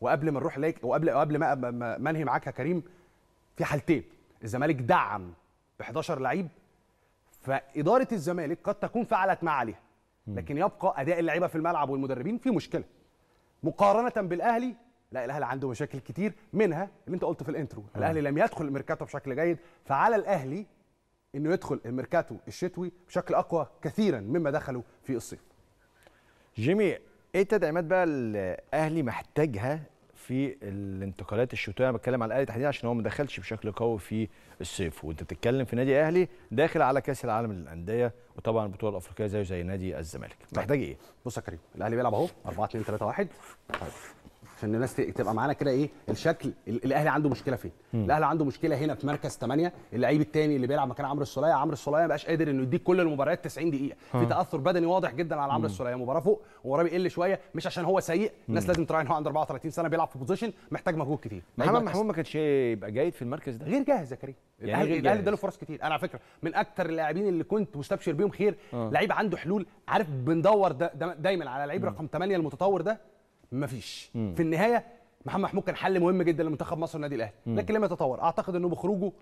وقبل ما نروح ليك وقبل قبل ما منهي انهي معاك يا كريم في حالتين الزمالك دعم ب 11 لعيب فاداره الزمالك قد تكون فعلت ما عليها لكن يبقى اداء اللعيبه في الملعب والمدربين في مشكله مقارنه بالاهلي لا الاهلي عنده مشاكل كتير منها اللي انت قلت في الانترو مم. الاهلي لم يدخل الميركاتو بشكل جيد فعلى الاهلي انه يدخل الميركاتو الشتوي بشكل اقوى كثيرا مما دخلوا في الصيف جيمي ايه التدعيمات بقى اللي الاهلي محتاجها في الانتقالات الشتويه انا بتكلم على الاهلي تحديدا عشان هو ما دخلش بشكل قوي في الصيف وانت بتتكلم في نادي اهلي داخل على كاس العالم للانديه وطبعا البطوله الافريقيه زيه زي نادي الزمالك محتاج ايه بص يا كريم الاهلي بيلعب اهو 4 2 3 1 طيب عشان الناس تبقى معانا كده ايه الشكل الاهلي عنده مشكله فين؟ الاهلي عنده مشكله هنا في مركز 8 اللعيب الثاني اللي بيلعب مكان عمرو السوليه عمرو السوليه ما بقاش قادر انه يديك كل المباريات 90 دقيقه في اه. تاثر بدني واضح جدا على عمرو السوليه مباراه فوق ومباراه بيقل شويه مش عشان هو سيء الناس لازم تراعي ان هو عنده 34 سنه بيلعب في بوزيشن محتاج مجهود كتير محمد محمود ما كانش يبقى جيد في المركز ده غير جاهز يا كريم يعني الاهلي الاهلي اداله فرص كتير انا على فكره من اكتر اللاعبين اللي كنت مستبشر بيهم خير اه. لعيب عنده حلول عارف بندور دايما على لعيب رقم 8 المتطور ده مفيش مم. في النهايه محمد محمود كان حل مهم جدا لمنتخب مصر والنادي الاهلي لكن لم يتطور اعتقد انه بخروجه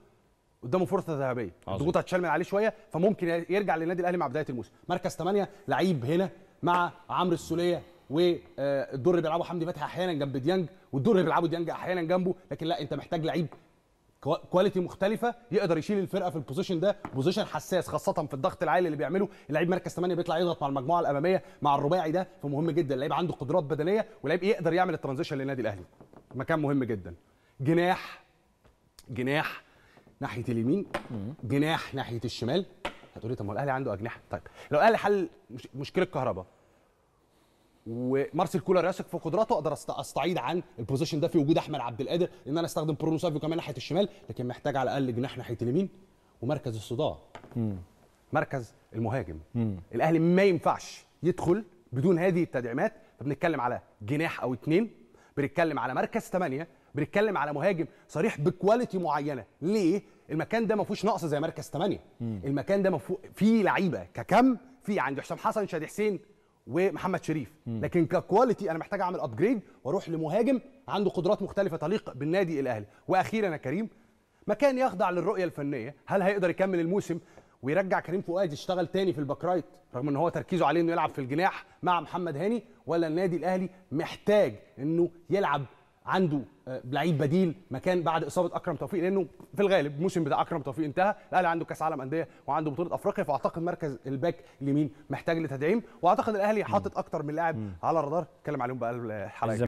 قدامه فرصه ذهبيه الضغوط هتشال من عليه شويه فممكن يرجع للنادي الاهلي مع بدايه الموسم مركز 8 لعيب هنا مع عمرو السوليه والدور آه، اللي بيلعبه حمدي فتحي احيانا جنب ديانج والدور اللي بيلعبه ديانج احيانا جنبه لكن لا انت محتاج لعيب كواليتي مختلفه يقدر يشيل الفرقه في البوزيشن ده بوزيشن حساس خاصه في الضغط العالي اللي بيعمله اللعيب مركز 8 بيطلع يضغط مع المجموعه الاماميه مع الرباعي ده فمهم جدا اللعيب عنده قدرات بدنيه ولعيب يقدر يعمل الترانزيشن للنادي الاهلي مكان مهم جدا جناح جناح ناحيه اليمين جناح ناحيه الشمال هتقولي طب ما الاهلي عنده اجنحه طيب لو الاهلي حل مشكله كهرباء ومارسيل كولر يثق في قدراته اقدر استعيد عن البوزيشن ده في وجود احمد عبد القادر ان انا استخدم برونو سافيو كمان ناحيه الشمال لكن محتاج على الاقل جناح ناحيه اليمين ومركز الصداع مركز المهاجم الاهلي ما ينفعش يدخل بدون هذه التدعيمات فبنتكلم على جناح او اثنين بنتكلم على مركز ثمانية بنتكلم على مهاجم صريح بكواليتي معينه ليه المكان ده ما فيهوش نقص زي مركز ثمانية المكان ده مفو... فيه لعيبه ككم في عند حسام حسن شادي حسين ومحمد شريف لكن ككواليتي انا محتاج اعمل ابجريد واروح لمهاجم عنده قدرات مختلفه تليق بالنادي الاهلي واخيرا يا كريم مكان يخضع للرؤيه الفنيه هل هيقدر يكمل الموسم ويرجع كريم فؤاد يشتغل تاني في الباك رايت رغم ان هو تركيزه عليه انه يلعب في الجناح مع محمد هاني ولا النادي الاهلي محتاج انه يلعب عنده آه، لعيب بديل مكان بعد اصابه اكرم توفيق لانه في الغالب الموسم بتاع اكرم توفيق انتهى الاهلي عنده كاس عالم انديه وعنده بطوله افريقيا فاعتقد مركز الباك اليمين محتاج لتدعيم واعتقد الاهلي حاطط اكتر من لاعب على الرادار اتكلم عليهم بقى الحلقه